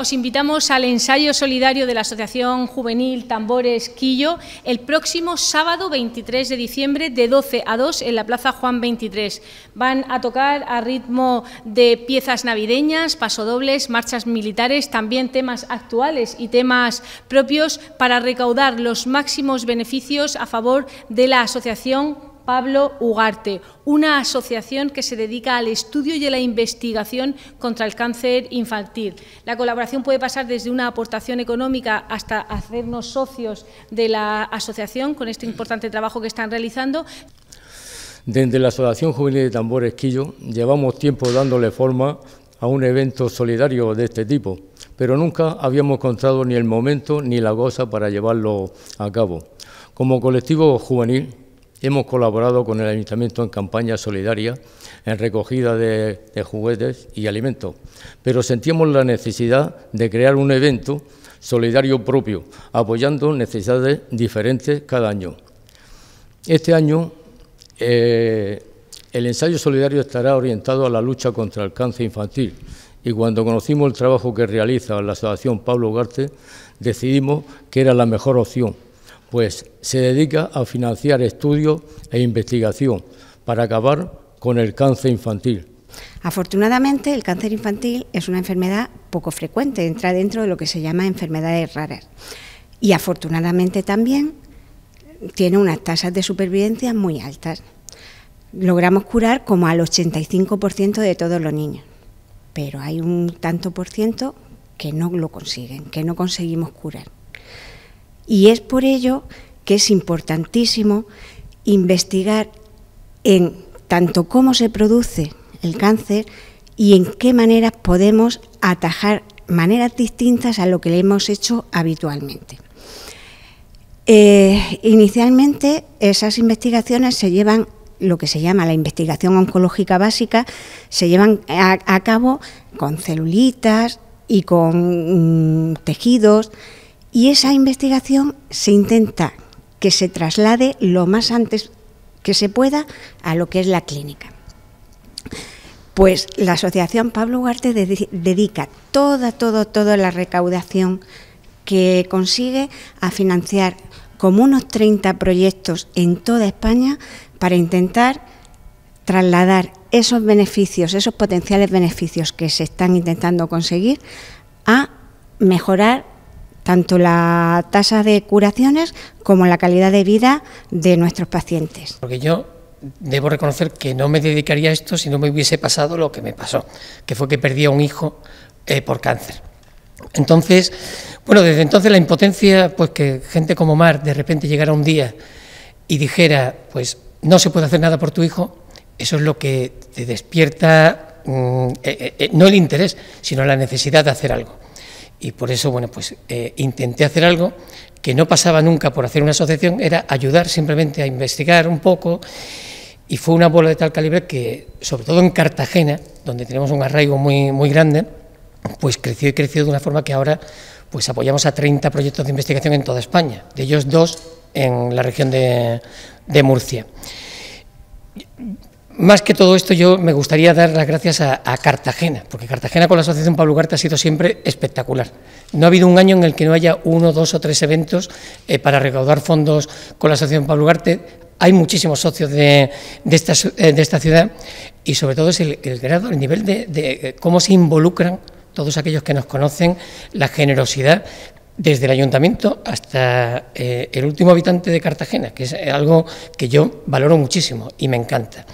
os invitamos al ensayo solidario de la Asociación Juvenil Tambores Quillo el próximo sábado 23 de diciembre de 12 a 2 en la Plaza Juan 23. Van a tocar a ritmo de piezas navideñas, pasodobles, marchas militares, también temas actuales y temas propios para recaudar los máximos beneficios a favor de la Asociación Pablo Ugarte, una asociación que se dedica al estudio y a la investigación contra el cáncer infantil. La colaboración puede pasar desde una aportación económica hasta hacernos socios de la asociación con este importante trabajo que están realizando. Desde la Asociación Juvenil de Tambores Quillo llevamos tiempo dándole forma a un evento solidario de este tipo, pero nunca habíamos encontrado ni el momento ni la goza para llevarlo a cabo. Como colectivo juvenil Hemos colaborado con el Ayuntamiento en campaña solidaria, en recogida de, juguetes y alimentos, pero sentimos la necesidad de crear un evento solidario propio, apoyando necesidades diferentes cada año. Este año eh, el ensayo solidario estará orientado a la lucha contra el cáncer infantil y cuando conocimos el trabajo que realiza la Asociación Pablo Ugarte decidimos que era la mejor opción pues se dedica a financiar estudios e investigación para acabar con el cáncer infantil. Afortunadamente, el cáncer infantil es una enfermedad poco frecuente, entra dentro de lo que se llama enfermedades raras. Y afortunadamente también tiene unas tasas de supervivencia muy altas. Logramos curar como al 85% de todos los niños, pero hay un tanto por ciento que no lo consiguen, que no conseguimos curar. Y es por ello que es importantísimo investigar en tanto cómo se produce el cáncer y en qué maneras podemos atajar maneras distintas a lo que le hemos hecho habitualmente. Eh, inicialmente esas investigaciones se llevan, lo que se llama la investigación oncológica básica, se llevan a, cabo con celulitas y con mm, tejidos y esa investigación se intenta que se traslade lo más antes que se pueda a lo que es la clínica. Pues la Asociación Pablo Huarte dedica toda, toda, toda la recaudación que consigue a financiar como unos 30 proyectos en toda España para intentar trasladar esos beneficios, esos potenciales beneficios que se están intentando conseguir a mejorar tanto la tasa de curaciones como la calidad de vida de nuestros pacientes. Porque yo debo reconocer que no me dedicaría a esto si no me hubiese pasado lo que me pasó, que fue que perdí a un hijo eh, por cáncer. Entonces, bueno, desde entonces la impotencia, pues que gente como Mar de repente llegara un día y dijera, pues no se puede hacer nada por tu hijo, eso es lo que te despierta mm, eh, eh, no el interés, sino la necesidad de hacer algo. Y por eso, bueno, pues eh, intenté hacer algo que no pasaba nunca por hacer una asociación, era ayudar simplemente a investigar un poco. Y fue una bola de tal calibre que, sobre todo en Cartagena, donde tenemos un arraigo muy, muy grande, pues creció y creció de una forma que ahora pues apoyamos a 30 proyectos de investigación en toda España, de ellos dos en la región de, de Murcia más que todo esto, yo me gustaría dar las gracias a, Cartagena, porque Cartagena con la Asociación Pablo Ugarte ha sido siempre espectacular. No ha habido un año en el que no haya uno, dos o tres eventos eh, para recaudar fondos con la Asociación Pablo Ugarte. Hay muchísimos socios de, eh, de, esta, ciudad y sobre todo es el, grado, el nivel de, eh, cómo se involucran todos aquellos que nos conocen, la generosidad, desde el ayuntamiento hasta el último habitante de Cartagena, que es algo que yo valoro muchísimo y me encanta.